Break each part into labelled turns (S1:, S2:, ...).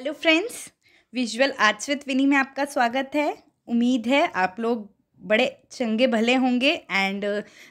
S1: Hello friends visual arts with Vini में आपका स्वागत है उम्मीद है आप लोग बड़े चंगे भले होंगे एंड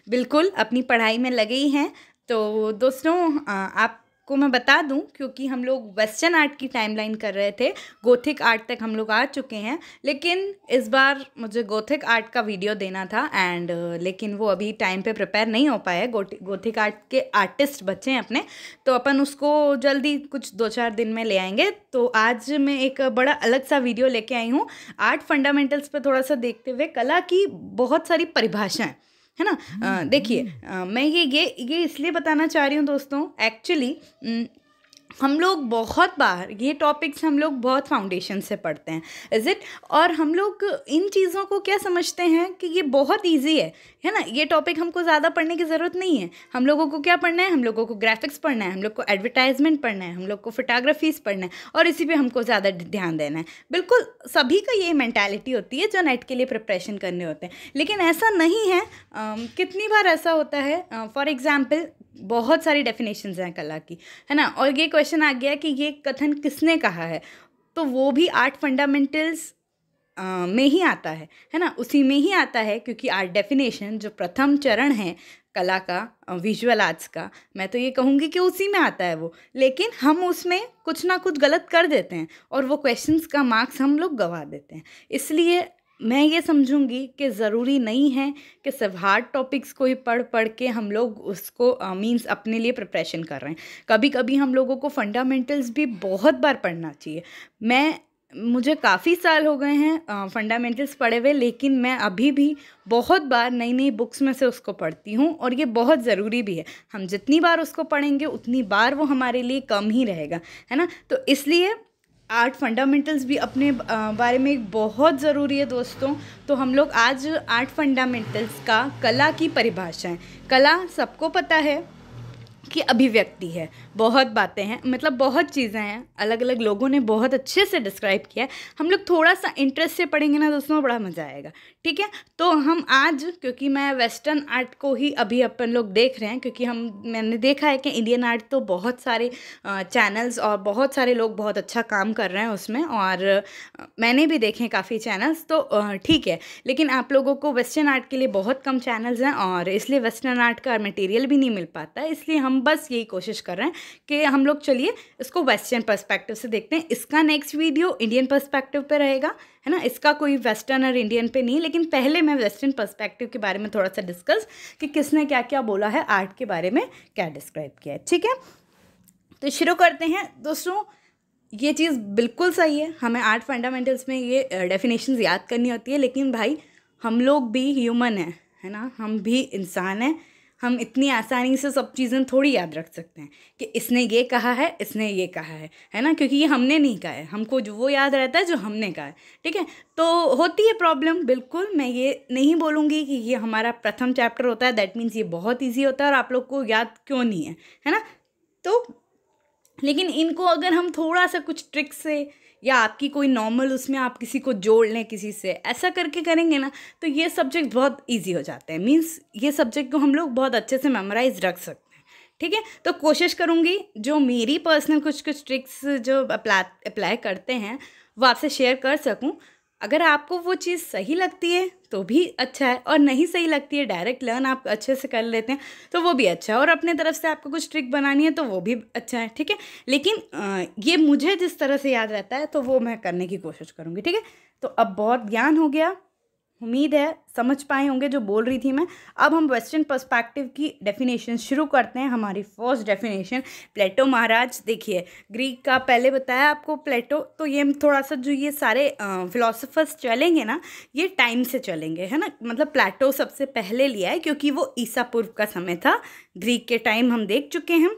S1: बिल्कुल अपनी पढ़ाई में लगे ही हैं तो दोस्तों आप आपको मैं बता दूं क्योंकि हम लोग वेस्टर्न आर्ट की टाइमलाइन कर रहे थे गोथिक आर्ट तक हम लोग आ चुके हैं लेकिन इस बार मुझे गोथिक आर्ट का वीडियो देना था एंड uh, लेकिन वो अभी टाइम पे प्रिपेयर नहीं हो पाया गोथिक आर्ट के आर्टिस्ट बच्चे हैं अपने तो अपन उसको जल्दी कुछ दो चार दिन में ले आएंगे तो आज मैं एक बड़ा अलग सा वीडियो लेके आई हूँ आर्ट फंडामेंटल्स पर थोड़ा सा देखते हुए कला की बहुत सारी परिभाषाएँ है ना देखिए हम्म। मैं ये ये ये इसलिए बताना चाह रही हूँ दोस्तों एक्चुअली हम लोग बहुत बार ये टॉपिक्स हम लोग बहुत फाउंडेशन से पढ़ते हैं इज इट और हम लोग इन चीज़ों को क्या समझते हैं कि ये बहुत इजी है है ना ये टॉपिक हमको ज़्यादा पढ़ने की ज़रूरत नहीं है हम लोगों को क्या पढ़ना है हम लोगों को ग्राफिक्स पढ़ना है हम लोग को एडवर्टाइजमेंट पढ़ना है हम लोग को फोटोग्राफीज पढ़ना है और इसी पर हमको ज़्यादा ध्यान देना है बिल्कुल सभी का ये मैंटेलिटी होती है जो नेट के लिए प्रिपरेशन करने होते हैं लेकिन ऐसा नहीं है आ, कितनी बार ऐसा होता है फॉर एग्ज़ाम्पल बहुत सारी डेफिनेशन हैं कला की है ना और ये क्वेश्चन आ गया कि ये कथन किसने कहा है तो वो भी आर्ट फंडामेंटल्स में ही आता है है ना उसी में ही आता है क्योंकि आर्ट डेफिनेशन जो प्रथम चरण है कला का विजुअल आर्ट्स का मैं तो ये कहूँगी कि उसी में आता है वो लेकिन हम उसमें कुछ ना कुछ गलत कर देते हैं और वो क्वेश्चंस का मार्क्स हम लोग गवा देते हैं इसलिए मैं ये समझूंगी कि ज़रूरी नहीं है कि सिर्फ हार्ड टॉपिक्स को ही पढ़ पढ़ के हम लोग उसको मींस uh, अपने लिए प्रिपरेशन कर रहे हैं कभी कभी हम लोगों को फंडामेंटल्स भी बहुत बार पढ़ना चाहिए मैं मुझे काफ़ी साल हो गए हैं फंडामेंटल्स uh, पढ़े हुए लेकिन मैं अभी भी बहुत बार नई नई बुक्स में से उसको पढ़ती हूँ और ये बहुत ज़रूरी भी है हम जितनी बार उसको पढ़ेंगे उतनी बार वो हमारे लिए कम ही रहेगा है ना तो इसलिए आर्ट फंडामेंटल्स भी अपने बारे में बहुत ज़रूरी है दोस्तों तो हम लोग आज आर्ट फंडामेंटल्स का कला की परिभाषा है कला सबको पता है कि अभिव्यक्ति है बहुत बातें हैं मतलब बहुत चीज़ें हैं अलग अलग लोगों ने बहुत अच्छे से डिस्क्राइब किया है हम लोग थोड़ा सा इंटरेस्ट से पढ़ेंगे ना दोस्तों बड़ा मज़ा आएगा ठीक है तो हम आज क्योंकि मैं वेस्टर्न आर्ट को ही अभी अपन लोग देख रहे हैं क्योंकि हम मैंने देखा है कि इंडियन आर्ट तो बहुत सारे चैनल्स और बहुत सारे लोग बहुत अच्छा काम कर रहे हैं उसमें और मैंने भी देखे हैं काफ़ी चैनल्स तो ठीक है लेकिन आप लोगों को वेस्टर्न आर्ट के लिए बहुत कम चैनल्स हैं और इसलिए वेस्टर्न आर्ट का मटेरियल भी नहीं मिल पाता है इसलिए हम बस यही कोशिश कर रहे हैं कि हम लोग चलिए इसको वेस्टर्न परस्पेक्टिव से देखते हैं इसका नेक्स्ट वीडियो इंडियन परस्पेक्टिव पर रहेगा है ना इसका कोई वेस्टर्न और इंडियन पे नहीं लेकिन पहले मैं वेस्टर्न पर्सपेक्टिव के बारे में थोड़ा सा डिस्कस कि किसने क्या क्या बोला है आर्ट के बारे में क्या डिस्क्राइब किया है ठीक है तो शुरू करते हैं दोस्तों ये चीज़ बिल्कुल सही है हमें आर्ट फंडामेंटल्स में ये डेफिनेशन याद करनी होती है लेकिन भाई हम लोग भी ह्यूमन हैं है ना हम भी इंसान हैं हम इतनी आसानी से सब चीज़ें थोड़ी याद रख सकते हैं कि इसने ये कहा है इसने ये कहा है है ना क्योंकि ये हमने नहीं कहा है हमको जो वो याद रहता है जो हमने कहा है ठीक है तो होती है प्रॉब्लम बिल्कुल मैं ये नहीं बोलूँगी कि ये हमारा प्रथम चैप्टर होता है दैट मीन्स ये बहुत ईजी होता है और आप लोग को याद क्यों नहीं है है ना तो लेकिन इनको अगर हम थोड़ा सा कुछ ट्रिक से या आपकी कोई नॉर्मल उसमें आप किसी को जोड़ लें किसी से ऐसा करके करेंगे ना तो ये सब्जेक्ट बहुत ईजी हो जाते हैं मीन्स ये सब्जेक्ट को हम लोग बहुत अच्छे से मेमोराइज रख सकते हैं ठीक है तो कोशिश करूँगी जो मेरी पर्सनल कुछ कुछ ट्रिक्स जो अप्लाई अप्लाई करते हैं वो आपसे शेयर कर सकूँ अगर आपको वो चीज़ सही लगती है तो भी अच्छा है और नहीं सही लगती है डायरेक्ट लर्न आप अच्छे से कर लेते हैं तो वो भी अच्छा है और अपने तरफ से आपको कुछ ट्रिक बनानी है तो वो भी अच्छा है ठीक है लेकिन ये मुझे जिस तरह से याद रहता है तो वो मैं करने की कोशिश करूँगी ठीक है तो अब बहुत ज्ञान हो गया उम्मीद है समझ पाए होंगे जो बोल रही थी मैं अब हम वेस्टर्न पर्सपेक्टिव की डेफिनेशन शुरू करते हैं हमारी फर्स्ट डेफिनेशन प्लेटो महाराज देखिए ग्रीक का पहले बताया आपको प्लेटो तो ये थोड़ा सा जो ये सारे फिलोसोफर्स चलेंगे ना ये टाइम से चलेंगे है ना मतलब प्लेटो सबसे पहले लिया है क्योंकि वो ईसा पूर्व का समय था ग्रीक के टाइम हम देख चुके हैं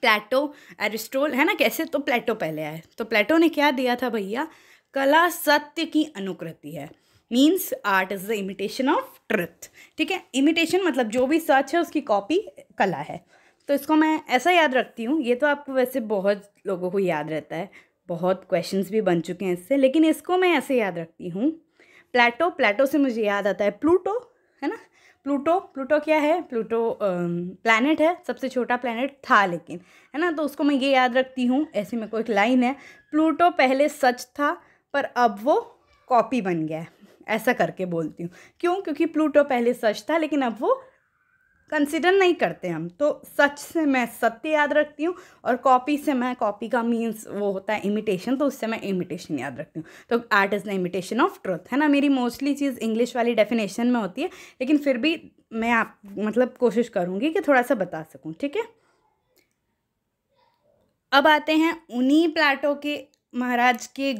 S1: प्लेटो एरिस्टोल है ना कैसे तो प्लेटो पहले आए तो प्लेटो ने क्या दिया था भैया कला सत्य की अनुकृति है means art is the imitation of truth ठीक है इमिटेशन मतलब जो भी सच है उसकी कॉपी कला है तो इसको मैं ऐसा याद रखती हूँ ये तो आपको वैसे बहुत लोगों को याद रहता है बहुत क्वेश्चंस भी बन चुके हैं इससे लेकिन इसको मैं ऐसे याद रखती हूँ प्लेटो प्लेटो से मुझे याद आता है प्लूटो है ना प्लूटो प्लूटो क्या है प्लूटो प्लानट um, है सबसे छोटा प्लानट था लेकिन है ना तो उसको मैं ये याद रखती हूँ ऐसे मेरे को एक लाइन है प्लूटो पहले सच था पर अब वो कॉपी बन गया है ऐसा करके बोलती हूँ क्यों क्योंकि प्लूटो पहले सच था लेकिन अब वो कंसिडर नहीं करते हम तो सच से मैं सत्य याद रखती हूँ और कॉपी से मैं कॉपी का मीन्स वो होता है इमिटेशन तो उससे मैं इमिटेशन याद रखती हूँ तो art is the imitation of truth है ना मेरी मोस्टली चीज़ इंग्लिश वाली डेफिनेशन में होती है लेकिन फिर भी मैं आप मतलब कोशिश करूँगी कि थोड़ा सा बता सकूँ ठीक है अब आते हैं उन्हीं प्लाटो के महाराज के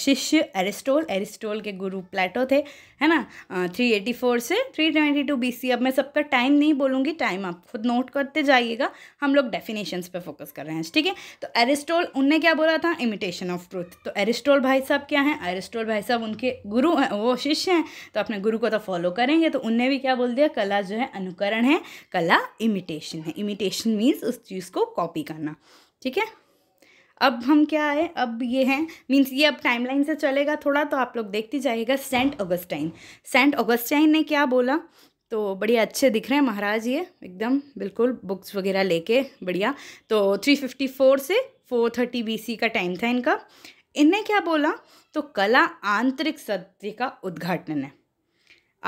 S1: शिष्य एरिस्टोल एरिस्टोल के गुरु प्लेटो थे है ना थ्री एटी फोर से three twenty two B C अब मैं सबका टाइम नहीं बोलूँगी टाइम आप खुद नोट करते जाइएगा हम लोग डेफिनेशंस पे फोकस कर रहे हैं ठीक है तो एरिस्टोल उनने क्या बोला था इमिटेशन ऑफ ट्रूथ तो एरिस्टोल भाई साहब क्या हैं एरिस्टोल भाई साहब उनके गुरु हैं वो शिष्य हैं तो अपने गुरु को तो फॉलो करेंगे तो उनने भी क्या बोल दिया कला जो है अनुकरण है कला इमिटेशन है इमिटेशन मीन्स उस चीज़ को कॉपी करना ठीक है अब हम क्या है अब ये हैं मीन्स ये अब टाइमलाइन से चलेगा थोड़ा तो आप लोग देखते जाइएगा सेंट ऑगस्टाइन सेंट ऑगस्टाइन ने क्या बोला तो बढ़िया अच्छे दिख रहे हैं महाराज ये एकदम बिल्कुल बुक्स वगैरह लेके बढ़िया तो 354 से 430 सी का टाइम था इनका इनने क्या बोला तो कला आंतरिक सत्य का उद्घाटन है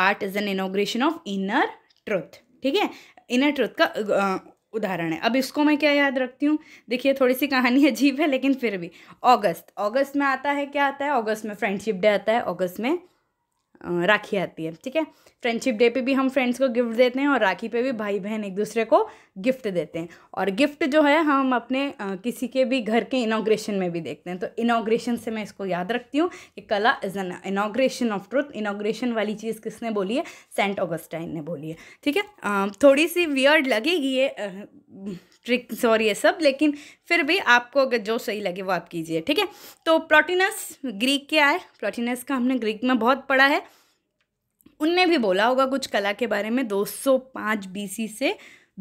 S1: art is an inauguration of inner truth ठीक है इनर ट्रुथ का उदाहरण है अब इसको मैं क्या याद रखती हूँ देखिए थोड़ी सी कहानी अजीब है लेकिन फिर भी अगस्त अगस्त में आता है क्या आता है अगस्त में फ्रेंडशिप डे आता है अगस्त में राखी आती है ठीक है फ्रेंडशिप डे पे भी हम फ्रेंड्स को गिफ्ट देते हैं और राखी पे भी भाई बहन एक दूसरे को गिफ्ट देते हैं और गिफ्ट जो है हम अपने किसी के भी घर के इनाग्रेशन में भी देखते हैं तो इनाग्रेशन से मैं इसको याद रखती हूँ कि कला is an inauguration of truth inauguration वाली चीज़ किसने बोली है सेंट ऑगस्टाइन ने बोली है ठीक है थोड़ी सी वियर्ड लगेगी ये ट्रिक्स और ये सब लेकिन फिर भी आपको अगर जो सही लगे वो आप कीजिए ठीक है तो प्रोटीनस ग्रीक क्या है प्रोटीनस का हमने ग्रीक में बहुत पढ़ा है उनने भी बोला होगा कुछ कला के बारे में 205 बीसी से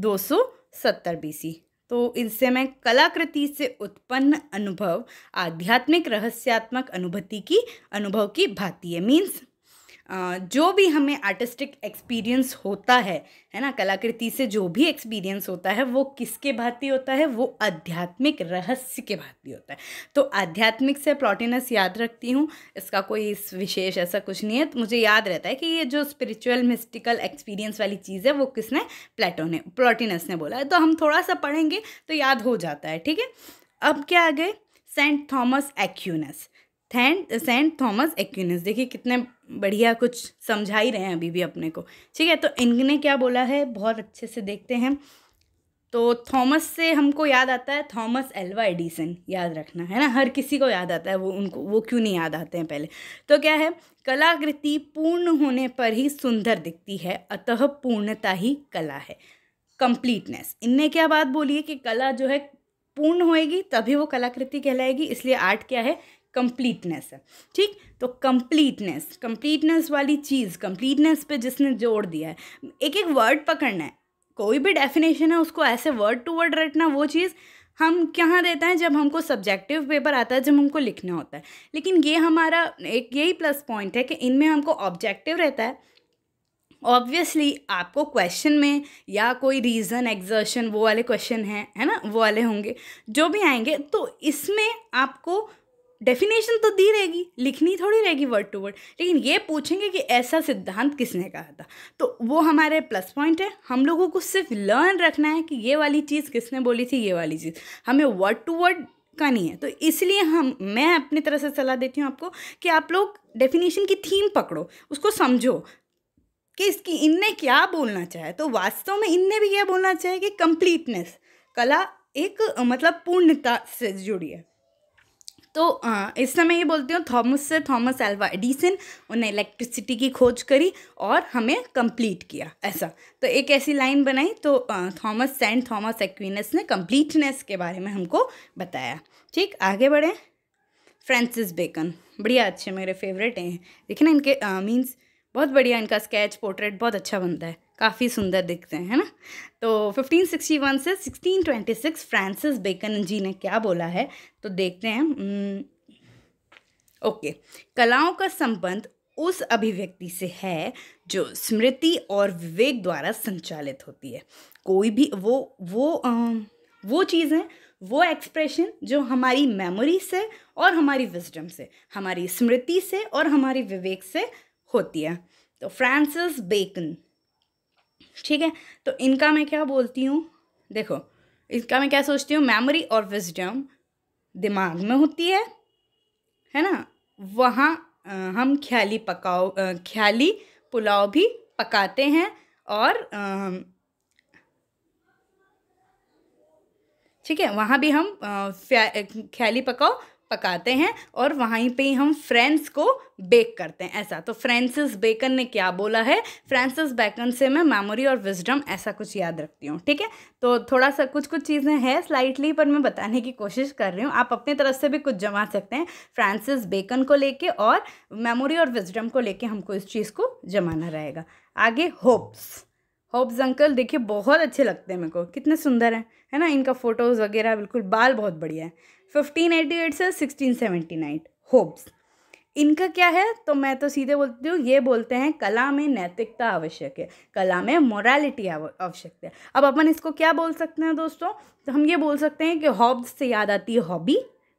S1: 270 बीसी तो इनसे मैं कलाकृति से उत्पन्न अनुभव आध्यात्मिक रहस्यात्मक अनुभूति की अनुभव की भांति है मीन्स जो भी हमें आर्टिस्टिक एक्सपीरियंस होता है है ना कलाकृति से जो भी एक्सपीरियंस होता है वो किसके भांति होता है वो आध्यात्मिक रहस्य के भांति होता है तो आध्यात्मिक से प्लॉटिनस याद रखती हूँ इसका कोई इस विशेष ऐसा कुछ नहीं है तो मुझे याद रहता है कि ये जो स्पिरिचुअल मिस्टिकल एक्सपीरियंस वाली चीज़ है वो किसने प्लेटो ने प्लॉटिनस ने बोला है तो हम थोड़ा सा पढ़ेंगे तो याद हो जाता है ठीक है अब क्या आ गए सेंट थॉमस एक्यूनस थैंड सेंट थॉमस एक्विनस देखिए कितने बढ़िया कुछ समझा ही रहे हैं अभी भी अपने को ठीक है तो इनने क्या बोला है बहुत अच्छे से देखते हैं तो थॉमस से हमको याद आता है थॉमस एल्वा एडिसन याद रखना है ना हर किसी को याद आता है वो उनको वो क्यों नहीं याद आते हैं पहले तो क्या है कलाकृति पूर्ण होने पर ही सुंदर दिखती है अतः पूर्णता ही कला है कंप्लीटनेस इनने क्या बात बोली है कि कला जो है पूर्ण होएगी तभी वो कलाकृति कहलाएगी इसलिए आर्ट क्या है कंप्लीटनेस है ठीक तो कंप्लीटनेस कंप्लीटनेस वाली चीज़ कंप्लीटनेस पे जिसने जोड़ दिया है एक एक वर्ड पकड़ना है कोई भी डेफिनेशन है उसको ऐसे वर्ड टू वर्ड रटना वो चीज़ हम कहाँ देते हैं जब हमको सब्जेक्टिव पेपर आता है जब हमको लिखना होता है लेकिन ये हमारा एक यही प्लस पॉइंट है कि इनमें हमको ऑब्जेक्टिव रहता है ऑब्वियसली आपको क्वेश्चन में या कोई रीज़न एग्जर्शन वो वाले क्वेश्चन हैं है ना वो वाले होंगे जो भी आएंगे तो इसमें आपको डेफिनेशन तो दी रहेगी लिखनी थोड़ी रहेगी वर्ड टू वर्ड लेकिन ये पूछेंगे कि ऐसा सिद्धांत किसने कहा था तो वो हमारे प्लस पॉइंट है हम लोगों को सिर्फ लर्न रखना है कि ये वाली चीज़ किसने बोली थी ये वाली चीज़ हमें वर्ड टू वर्ड का नहीं है तो इसलिए हम मैं अपनी तरह से सलाह देती हूँ आपको कि आप लोग डेफिनेशन की थीम पकड़ो उसको समझो कि इसकी इनने क्या बोलना चाहे तो वास्तव में इनने भी यह बोलना चाहिए कि कंप्लीटनेस कला एक मतलब पूर्णता से जुड़ी है तो इस समय ये बोलती हूँ थॉमस से थॉमस एल्वा एडिसन उन्हें इलेक्ट्रिसिटी की खोज करी और हमें कंप्लीट किया ऐसा तो एक ऐसी लाइन बनाई तो थॉमस सेंट थॉमस एक्विनस ने कंप्लीटनेस के बारे में हमको बताया ठीक आगे बढ़ें फ्रांसिस बेकन बढ़िया अच्छे मेरे फेवरेट हैं देखे ना इनके मीन्स बहुत बढ़िया इनका स्केच पोर्ट्रेट बहुत अच्छा बनता है काफ़ी सुंदर दिखते हैं है ना तो 1561 से 1626 फ्रांसिस बेकन जी ने क्या बोला है तो देखते हैं ओके हम्म, कलाओं का संबंध उस अभिव्यक्ति से है जो स्मृति और विवेक द्वारा संचालित होती है कोई भी वो वो आ, वो चीज़ें वो एक्सप्रेशन जो हमारी मेमोरी से और हमारी विजडम से हमारी स्मृति से और हमारी विवेक से होती है तो फ्रांसिस बेकन ठीक है तो इनका मैं क्या बोलती हूँ देखो इसका मैं क्या सोचती हूँ मेमोरी और विजडम दिमाग में होती है है ना वहाँ हम ख्याली पकाओ ख्याली पुलाव भी पकाते हैं और ठीक है वहाँ भी हम ख्याली पकाओ पकाते हैं और वहीं पे ही हम फ्रेंड्स को बेक करते हैं ऐसा तो फ्रांसिस बेकन ने क्या बोला है फ्रांसिस बेकन से मैं मेमोरी और विजडम ऐसा कुछ याद रखती हूँ ठीक है तो थोड़ा सा कुछ कुछ चीज़ें हैं स्लाइटली पर मैं बताने की कोशिश कर रही हूँ आप अपनी तरफ से भी कुछ जमा सकते हैं फ्रांसिस बेकन को लेके और मेमोरी और विजडम को लेके हमको इस चीज़ को जमाना रहेगा आगे होप्स होप्स अंकल देखिए बहुत अच्छे लगते हैं मेरे को कितने सुंदर हैं है ना इनका फ़ोटोज़ वगैरह बिल्कुल बाल बहुत बढ़िया है फिफ्टीन एटी एट से सिक्सटीन सेवेंटी नाइन होब्स इनका क्या है तो मैं तो सीधे बोलती हूँ ये बोलते हैं कला में नैतिकता आवश्यक है कला में मोरालिटी आवश्यक है अब अपन इसको क्या बोल सकते हैं दोस्तों तो हम ये बोल सकते हैं कि हॉब्स से याद आती है हॉबी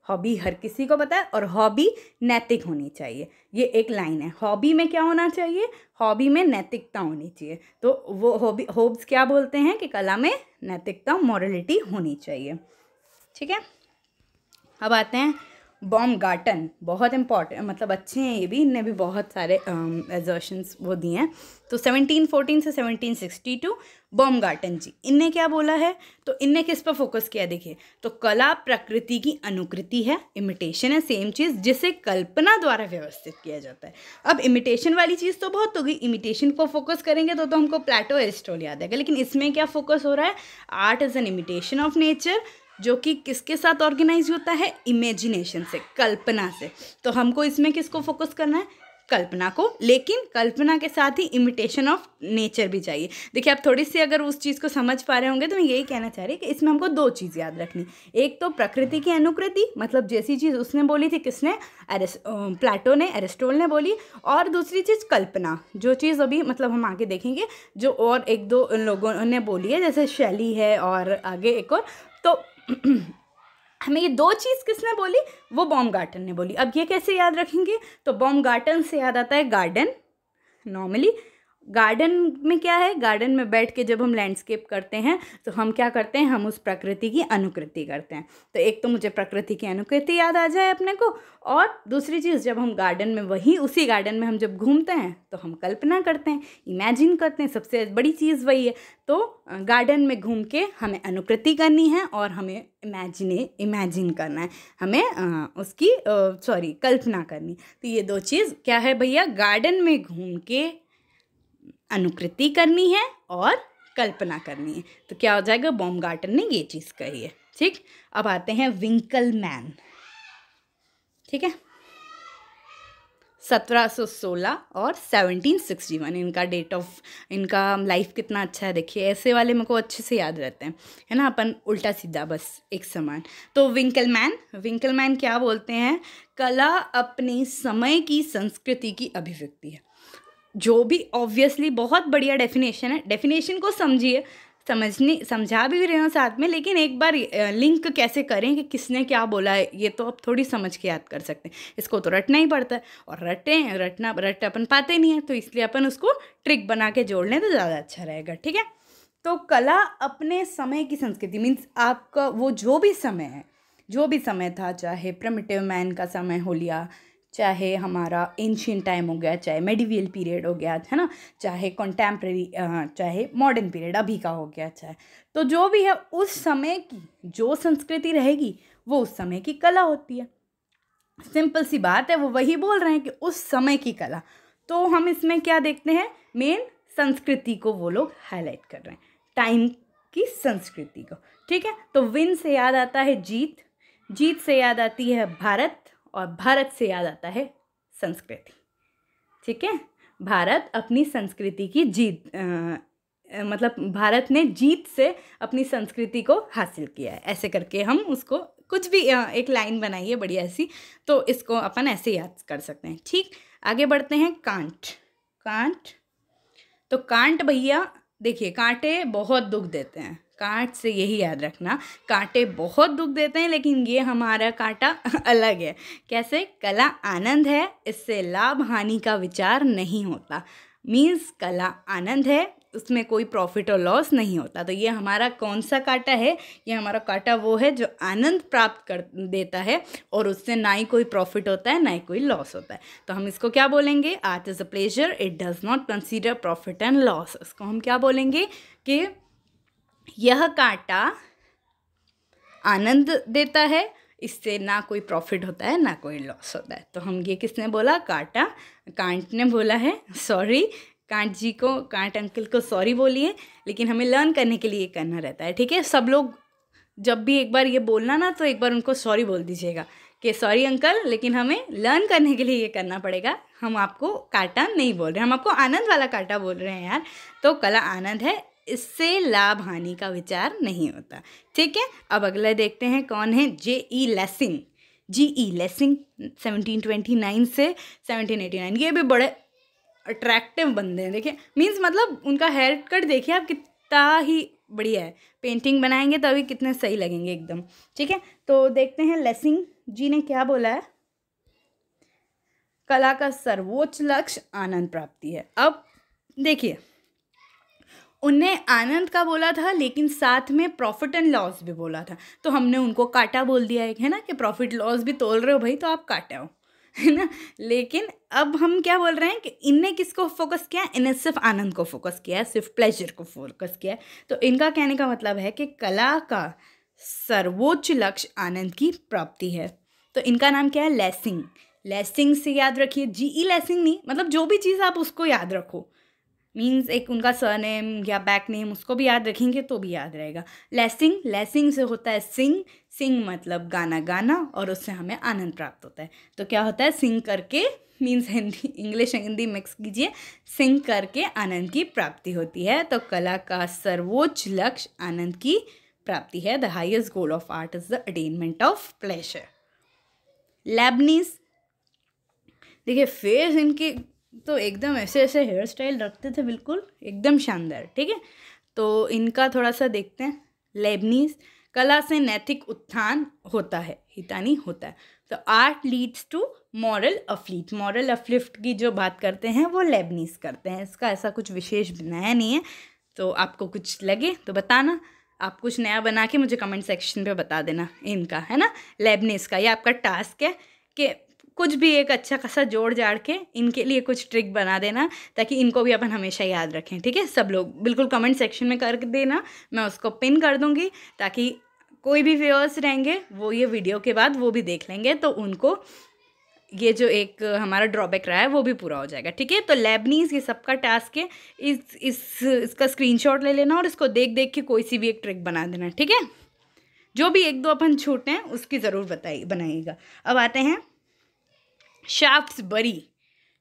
S1: हॉबी हर किसी को पता है और हॉबी नैतिक होनी चाहिए ये एक लाइन है हॉबी में क्या होना चाहिए हॉबी में नैतिकता होनी चाहिए तो वो हॉबी होब्स क्या बोलते हैं कि कला में नैतिकता मॉरलिटी होनी चाहिए ठीक है अब आते हैं बॉम गार्टन बहुत इंपॉर्टेंट मतलब अच्छे हैं ये भी इनने भी बहुत सारे एजर्शंस um, वो दिए हैं तो 1714 से 1762 बॉम गार्टन जी इनने क्या बोला है तो इनने किस पर फोकस किया देखिए तो कला प्रकृति की अनुकृति है इमिटेशन है सेम चीज़ जिसे कल्पना द्वारा व्यवस्थित किया जाता है अब इमिटेशन वाली चीज़ तो बहुत होगी इमिटेशन को फोकस करेंगे तो तो हमको प्लेटो एरिस्टोल याद आएगा लेकिन इसमें क्या फोकस हो रहा है art is an imitation of nature जो कि किसके साथ ऑर्गेनाइज होता है इमेजिनेशन से कल्पना से तो हमको इसमें किसको फोकस करना है कल्पना को लेकिन कल्पना के साथ ही इमिटेशन ऑफ नेचर भी चाहिए देखिए आप थोड़ी सी अगर उस चीज़ को समझ पा रहे होंगे तो मैं यही कहना चाह रही कि इसमें हमको दो चीज़ याद रखनी एक तो प्रकृति की अनुकृति मतलब जैसी चीज़ उसने बोली थी किसने एरेस प्लाटो ने एरिस्टोल ने बोली और दूसरी चीज़ कल्पना जो चीज़ अभी मतलब हम आगे देखेंगे जो और एक दो लोगों ने बोली है जैसे शैली है और आगे एक और तो हमें ये दो चीज़ किसने बोली वो बॉम गार्टन ने बोली अब ये कैसे याद रखेंगे तो बॉम गार्टन से याद आता है गार्डन नॉर्मली गार्डन में क्या है गार्डन में बैठ के जब हम लैंडस्केप करते हैं तो हम क्या करते हैं हम उस प्रकृति की अनुकृति करते हैं तो एक तो मुझे प्रकृति की अनुकृति याद आ जाए अपने को और दूसरी चीज़ जब हम गार्डन में वही उसी गार्डन में हम जब घूमते हैं तो हम कल्पना करते हैं इमेजिन करते हैं सबसे बड़ी चीज़ वही है तो गार्डन में घूम के हमें अनुकृति करनी है और हमें इमेजिने इमेजिन करना है हमें आ, उसकी सॉरी कल्पना करनी तो ये दो चीज़ क्या है भैया गार्डन में घूम के अनुकृति करनी है और कल्पना करनी है तो क्या हो जाएगा बॉम गार्टन ने ये चीज़ कही है ठीक अब आते हैं विंकल मैन ठीक है सत्रह सोलह और सेवनटीन सिक्सटी वन इनका डेट ऑफ इनका लाइफ कितना अच्छा है देखिए ऐसे वाले मेरे को अच्छे से याद रहते हैं है ना अपन उल्टा सीधा बस एक समान तो विंकल मैन विंकल मैन क्या बोलते हैं कला अपने समय की संस्कृति की अभिव्यक्ति है जो भी ऑब्वियसली बहुत बढ़िया डेफिनेशन है डेफिनेशन को समझिए समझने समझा भी रहे हो साथ में लेकिन एक बार लिंक कैसे करें कि किसने क्या बोला है ये तो आप थोड़ी समझ के याद कर सकते हैं इसको तो रटना ही पड़ता है और रटें रटना रट अपन पाते नहीं हैं तो इसलिए अपन उसको ट्रिक बना के जोड़ लें तो ज़्यादा अच्छा रहेगा ठीक है तो कला अपने समय की संस्कृति मीन्स आपका वो जो भी समय है जो भी समय था चाहे प्रमिटिव मैन का समय हो लिया चाहे हमारा एंशियन टाइम हो गया चाहे मेडिवियल पीरियड हो गया है ना चाहे कॉन्टेम्प्रेरी चाहे मॉडर्न पीरियड अभी का हो गया चाहे तो जो भी है उस समय की जो संस्कृति रहेगी वो उस समय की कला होती है सिंपल सी बात है वो वही बोल रहे हैं कि उस समय की कला तो हम इसमें क्या देखते हैं मेन संस्कृति को वो लोग हाईलाइट कर रहे हैं टाइम की संस्कृति को ठीक है तो विन से याद आता है जीत जीत से याद आती है भारत और भारत से याद आता है संस्कृति ठीक है भारत अपनी संस्कृति की जीत आ, मतलब भारत ने जीत से अपनी संस्कृति को हासिल किया है ऐसे करके हम उसको कुछ भी एक लाइन बनाई है बढ़िया सी तो इसको अपन ऐसे याद कर सकते हैं ठीक आगे बढ़ते हैं कांट कांट तो कांट भैया देखिए कांटे बहुत दुख देते हैं काट से यही याद रखना कांटे बहुत दुख देते हैं लेकिन ये हमारा कांटा अलग है कैसे कला आनंद है इससे लाभ हानि का विचार नहीं होता मीन्स कला आनंद है उसमें कोई प्रॉफिट और लॉस नहीं होता तो ये हमारा कौन सा काटा है ये हमारा काटा वो है जो आनंद प्राप्त कर देता है और उससे ना ही कोई प्रॉफिट होता है ना ही कोई लॉस होता है तो हम इसको क्या बोलेंगे art is a pleasure it does not consider profit and loss उसको हम क्या बोलेंगे कि यह कांटा आनंद देता है इससे ना कोई प्रॉफिट होता है ना कोई लॉस होता है तो हम ये किसने बोला कांटा कांट ने बोला है सॉरी कांट जी को कांट अंकल को सॉरी बोलिए लेकिन हमें लर्न करने के लिए करना रहता है ठीक है सब लोग जब भी एक बार ये बोलना ना तो एक बार उनको सॉरी बोल दीजिएगा कि सॉरी अंकल लेकिन हमें लर्न करने के लिए ये करना पड़ेगा हम आपको कांटा नहीं बोल रहे हम आपको आनंद वाला कांटा बोल रहे हैं यार तो कला आनंद है इससे लाभ हानि का विचार नहीं होता ठीक है अब अगला देखते हैं कौन है जे ई लेसिंग जी ई लेसिंग 1729 से 1789 ये भी बड़े अट्रैक्टिव बंदे हैं देखिए मीन्स मतलब उनका हेयर कट देखिए आप कितना ही बढ़िया है पेंटिंग बनाएंगे तो अभी कितने सही लगेंगे एकदम ठीक है तो देखते हैं लेसिंग जी ने क्या बोला है कला का सर्वोच्च लक्ष्य आनंद प्राप्ति है अब देखिए उनने आनंद का बोला था लेकिन साथ में प्रॉफिट एंड लॉस भी बोला था तो हमने उनको काटा बोल दिया है ना कि प्रॉफिट लॉस भी तोल रहे हो भाई तो आप काटे हो है ना लेकिन अब हम क्या बोल रहे हैं कि इनने किसको फोकस किया इन्हें सिर्फ आनंद को फोकस किया है सिर्फ प्लेजर को फोकस किया है तो इनका कहने का मतलब है कि कला का सर्वोच्च लक्ष्य आनंद की प्राप्ति है तो इनका नाम क्या है लेसिंग लेसिंग से याद रखिए जी ई e लेसिंग नहीं मतलब जो भी चीज़ आप उसको याद रखो मीन्स एक उनका सरनेम या बैक नेम उसको भी याद रखेंगे तो भी याद रहेगा लेसिंग लेसिंग से होता है सिंग सिंग मतलब गाना गाना और उससे हमें आनंद प्राप्त होता है तो क्या होता है सिंग करके means Hindi English Hindi mix कीजिए सिंग करके आनंद की प्राप्ति होती है तो कला का सर्वोच्च लक्ष्य आनंद की प्राप्ति है the highest goal of art is the attainment of pleasure Leibniz देखिए फिर इनके तो एकदम ऐसे ऐसे हेयर स्टाइल रखते थे बिल्कुल एकदम शानदार ठीक है तो इनका थोड़ा सा देखते हैं लेबनीज कला से नैतिक उत्थान होता है हितानी होता है तो art leads to moral uplift moral uplift की जो बात करते हैं वो लेबनीज करते हैं इसका ऐसा कुछ विशेष बनाया नहीं है तो आपको कुछ लगे तो बताना आप कुछ नया बना के मुझे कमेंट सेक्शन पे बता देना इनका है ना लेबनीज का ये आपका टास्क है कि कुछ भी एक अच्छा खासा जोड़ जाड़ के इनके लिए कुछ ट्रिक बना देना ताकि इनको भी अपन हमेशा याद रखें ठीक है सब लोग बिल्कुल कमेंट सेक्शन में कर देना मैं उसको पिन कर दूँगी ताकि कोई भी व्यूअर्स रहेंगे वो ये वीडियो के बाद वो भी देख लेंगे तो उनको ये जो एक हमारा ड्रॉबैक रहा है वो भी पूरा हो जाएगा ठीक है तो लेबनीज ये सबका टास्क है इस इस इसका स्क्रीनशॉट ले लेना और इसको देख देख के कोई सी भी एक ट्रिक बना देना ठीक है जो भी एक दो अपन छूटें उसकी ज़रूर बताइए बनाइएगा अब आते हैं शाफ्ट बरी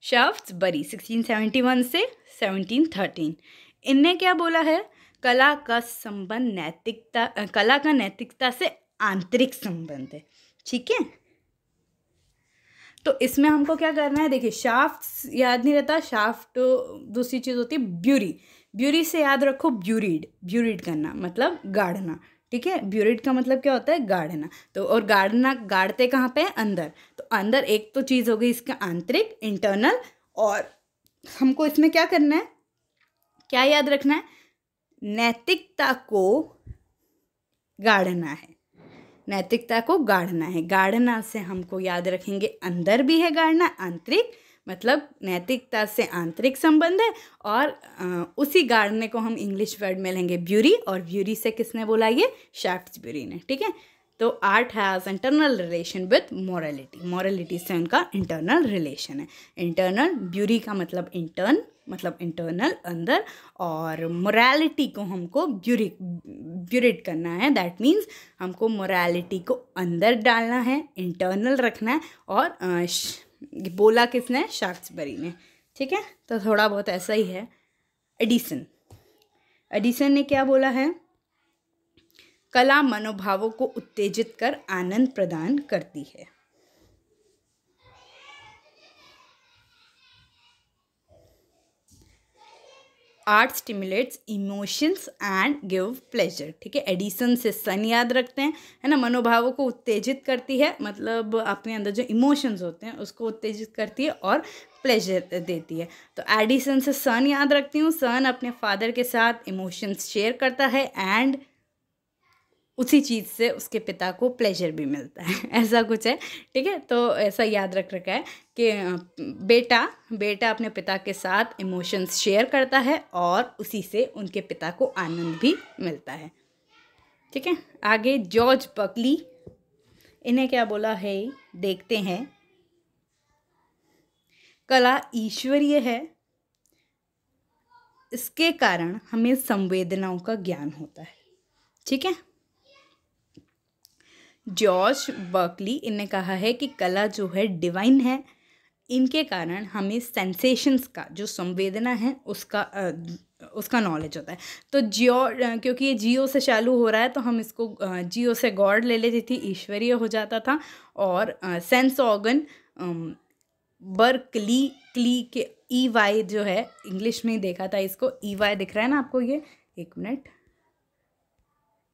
S1: शाफ्ट बरी वन से सेवनटीन थर्टीन इनने क्या बोला है कला का संबंध नैतिकता कला का नैतिकता से आंतरिक संबंध है ठीक है तो इसमें हमको क्या करना है देखिए शाफ्ट याद नहीं रहता शाफ्ट दूसरी चीज़ होती है ब्यूरी ब्यूरी से याद रखो ब्यूरीड ब्यूरीड करना मतलब गाढ़ना ठीक है ब्यूरिड का मतलब क्या होता है गाढ़ना तो और गाड़ना गाड़ते कहाँ पे अंदर अंदर एक तो चीज़ हो गई इसका आंतरिक इंटरनल और हमको इसमें क्या करना है क्या याद रखना है नैतिकता को गाढ़ना है नैतिकता को गाढ़ना है गाढ़ना से हमको याद रखेंगे अंदर भी है गाढ़ना आंतरिक मतलब नैतिकता से आंतरिक संबंध है और आ, उसी गाड़ने को हम इंग्लिश वर्ड में लेंगे ब्यूरी और ब्यूरी से किसने बोला ये शाफ्ट ब्यूरी ने ठीक है तो art has internal relation with morality morality से उनका इंटरनल रिलेशन है इंटरनल ब्यूरी का मतलब इंटर्न मतलब इंटरनल अंदर और मोरालिटी को हमको ब्यूरिक ब्यूरिट करना है दैट मीन्स हमको मोरालिटी को अंदर डालना है इंटरनल रखना है और बोला किसने शाक्सबरी ने ठीक है तो थोड़ा बहुत ऐसा ही है एडिसन एडिसन ने क्या बोला है कला मनोभावों को उत्तेजित कर आनंद प्रदान करती है art stimulates emotions and give pleasure ठीक है एडिसन से सन याद रखते हैं है ना मनोभावों को उत्तेजित करती है मतलब अपने अंदर जो इमोशंस होते हैं उसको उत्तेजित करती है और प्लेजर देती है तो एडिसन से सन याद रखती हूँ सन अपने फादर के साथ इमोशंस शेयर करता है एंड उसी चीज़ से उसके पिता को प्लेजर भी मिलता है ऐसा कुछ है ठीक है तो ऐसा याद रख रखा है कि बेटा बेटा अपने पिता के साथ इमोशंस शेयर करता है और उसी से उनके पिता को आनंद भी मिलता है ठीक है आगे जॉर्ज बकली इन्हें क्या बोला है देखते हैं कला ईश्वरीय है इसके कारण हमें संवेदनाओं का ज्ञान होता है ठीक है जॉर्ज बर्कली इनने कहा है कि कला जो है डिवाइन है इनके कारण हमें सेंसेशंस का जो संवेदना है उसका उसका नॉलेज होता है तो जियो क्योंकि ये जियो से चालू हो रहा है तो हम इसको जियो से गॉड ले लेती थी ईश्वरीय हो जाता था और सेंस ऑर्गन बर्कली क्ली के ई e वाई जो है इंग्लिश में ही देखा था इसको ई e वाई दिख रहा है ना आपको ये एक मिनट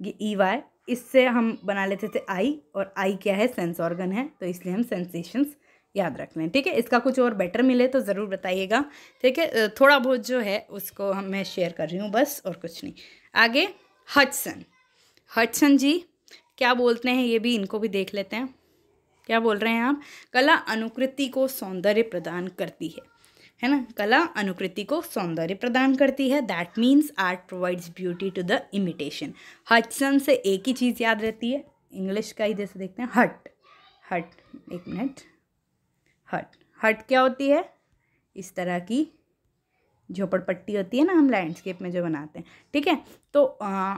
S1: ये ई e वाई इससे हम बना लेते थे आई और आई क्या है सेंस ऑर्गन है तो इसलिए हम सेंसेशंस याद रख लें ठीक है इसका कुछ और बेटर मिले तो ज़रूर बताइएगा ठीक है थोड़ा बहुत जो है उसको हम मैं शेयर कर रही हूँ बस और कुछ नहीं आगे हटसन हटसन जी क्या बोलते हैं ये भी इनको भी देख लेते हैं क्या बोल रहे हैं आप कला अनुकृति को सौंदर्य प्रदान करती है है ना कला अनुकृति को सौंदर्य प्रदान करती है that means art provides beauty to the imitation Hutcheson से एक ही चीज़ याद रहती है इंग्लिश का ही जैसे देखते हैं हट हट एक मिनट हट हट क्या होती है इस तरह की झोपड़पट्टी होती है ना हम लैंडस्केप में जो बनाते हैं ठीक है तो आ,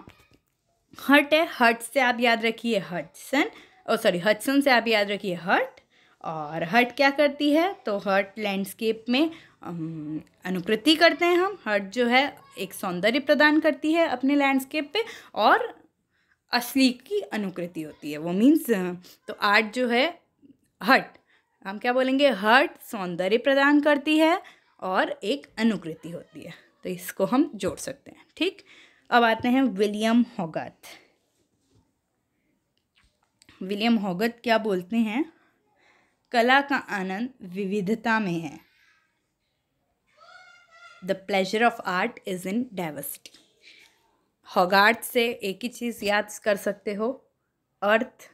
S1: हट है हट से आप याद रखिए हटसन ओ सॉरी हटसन से आप याद रखिए हट और हट क्या करती है तो हट लैंडस्केप में अनुकृति करते हैं हम हर्ट जो है एक सौंदर्य प्रदान करती है अपने लैंडस्केप पे और असली की अनुकृति होती है वो मीन्स तो आर्ट जो है हट हम क्या बोलेंगे हट सौंदर्य प्रदान करती है और एक अनुकृति होती है तो इसको हम जोड़ सकते हैं ठीक अब आते हैं विलियम होगत विलियम होगत क्या बोलते हैं कला का आनंद विविधता में है the pleasure of art is in diversity Hogarth से एक ही चीज़ याद कर सकते हो अर्थ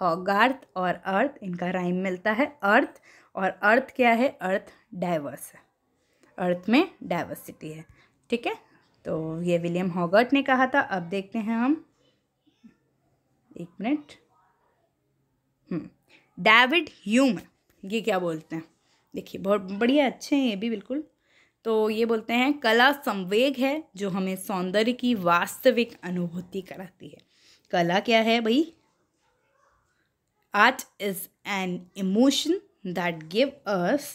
S1: हॉगार्थ और अर्थ इनका राइम मिलता है अर्थ और अर्थ क्या है अर्थ डाइवर्स है अर्थ में डाइवर्सिटी है ठीक है तो ये विलियम हॉगर्ट ने कहा था अब देखते हैं हम एक मिनट डेविड ह्यूम ये क्या बोलते हैं देखिए बहुत बढ़िया अच्छे हैं ये भी बिल्कुल तो ये बोलते हैं कला संवेग है जो हमें सौंदर्य की वास्तविक अनुभूति कराती है कला क्या है भाई art is an emotion that give us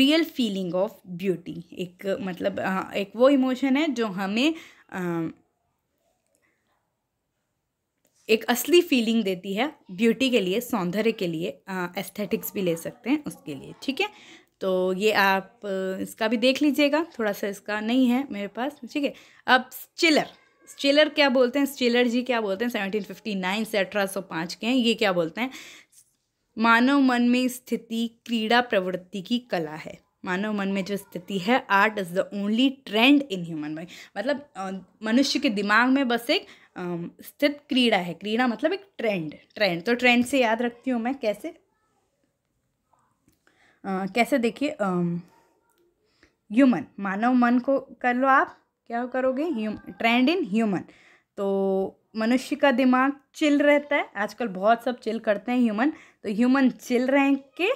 S1: real feeling of beauty एक मतलब हाँ, एक वो इमोशन है जो हमें एक असली फीलिंग देती है ब्यूटी के लिए सौंदर्य के लिए एस्थेटिक्स भी ले सकते हैं उसके लिए ठीक है तो ये आप इसका भी देख लीजिएगा थोड़ा सा इसका नहीं है मेरे पास ठीक है अब चिलर स्टिलर क्या बोलते हैं स्टिलर जी क्या बोलते हैं सेवनटीन फिफ्टी नाइन से अठारह सौ पाँच के हैं ये क्या बोलते हैं मानव मन में स्थिति क्रीड़ा प्रवृत्ति की कला है मानव मन में जो स्थिति है art is the only trend in human mind मतलब मनुष्य के दिमाग में बस एक स्थित क्रीड़ा है क्रीड़ा मतलब एक ट्रेंड ट्रेंड तो ट्रेंड से याद रखती हूँ मैं कैसे आ, कैसे देखिए ह्यूमन मानव मन को कर लो आप क्या करोगे ट्रेंड इन ह्यूमन तो मनुष्य का दिमाग चिल रहता है आजकल बहुत सब चिल करते हैं ह्यूमन तो ह्यूमन चिल रह के